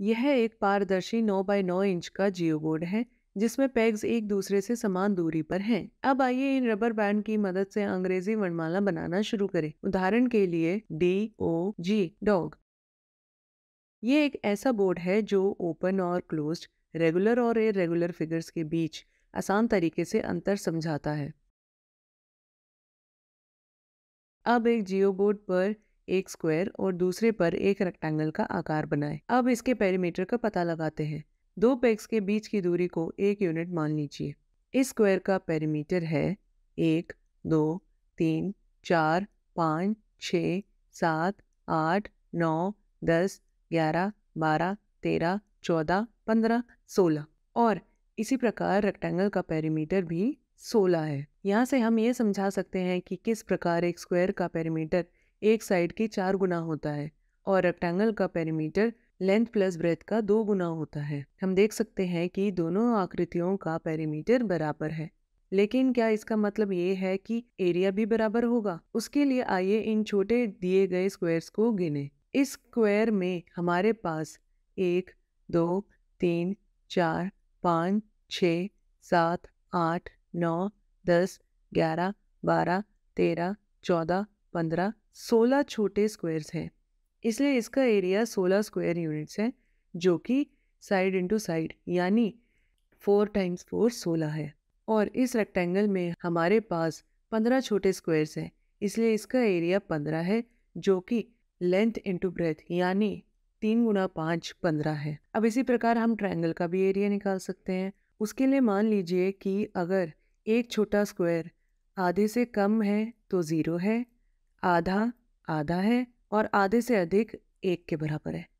यह एक पारदर्शी 9 बाय 9 इंच का जियो बोर्ड है जिसमें पैग्स एक दूसरे से समान दूरी पर हैं। अब आइए इन रबर बैंड की मदद से अंग्रेजी वर्णमाला बनाना शुरू करें उदाहरण के लिए डी ओ जी डॉग ये एक ऐसा बोर्ड है जो ओपन और क्लोज रेगुलर और इरेगुलर फिगर्स के बीच आसान तरीके से अंतर समझाता है अब एक जियो बोर्ड पर एक स्क्वायर और दूसरे पर एक रेक्टेंगल का आकार बनाएं। अब इसके पेरीमीटर का पता लगाते हैं दो पेग्स के बीच की दूरी को एक यूनिट मान लीजिए इस स्क्वायर का पेरीमीटर है एक दो तीन चार पाँच छ सात आठ नौ दस ग्यारह बारह तेरह चौदह पंद्रह सोलह और इसी प्रकार रेक्टेंगल का पेरीमीटर भी सोलह है यहाँ से हम ये समझा सकते हैं कि किस प्रकार एक स्क्वायर का पेरीमीटर एक साइड के चार गुना होता है और रेक्टेंगल का पेरीमीटर लेंथ प्लस ब्रेथ का दो गुना होता है हम देख सकते हैं कि दोनों आकृतियों का पेरीमीटर बराबर है लेकिन क्या इसका मतलब ये है कि एरिया भी बराबर होगा उसके लिए आइए इन छोटे दिए गए स्क्वायर्स को गिने इस स्क्वायर में हमारे पास एक दो तीन चार पाँच छ सात आठ नौ दस ग्यारह बारह तेरह चौदह पंद्रह सोलह छोटे स्क्वायर्स हैं इसलिए इसका एरिया सोलह स्क्वायर यूनिट्स है जो कि साइड इंटू साइड यानी फोर टाइम्स फोर सोलह है और इस रेक्टेंगल में हमारे पास पंद्रह छोटे स्क्वायर्स हैं इसलिए इसका एरिया पंद्रह है जो कि लेंथ इंटू ब्रेथ यानी तीन गुना पाँच पंद्रह है अब इसी प्रकार हम ट्रायंगल का भी एरिया निकाल सकते हैं उसके लिए मान लीजिए कि अगर एक छोटा स्क्वायर आधे से कम है तो ज़ीरो है आधा आधा है और आधे से अधिक एक के बराबर है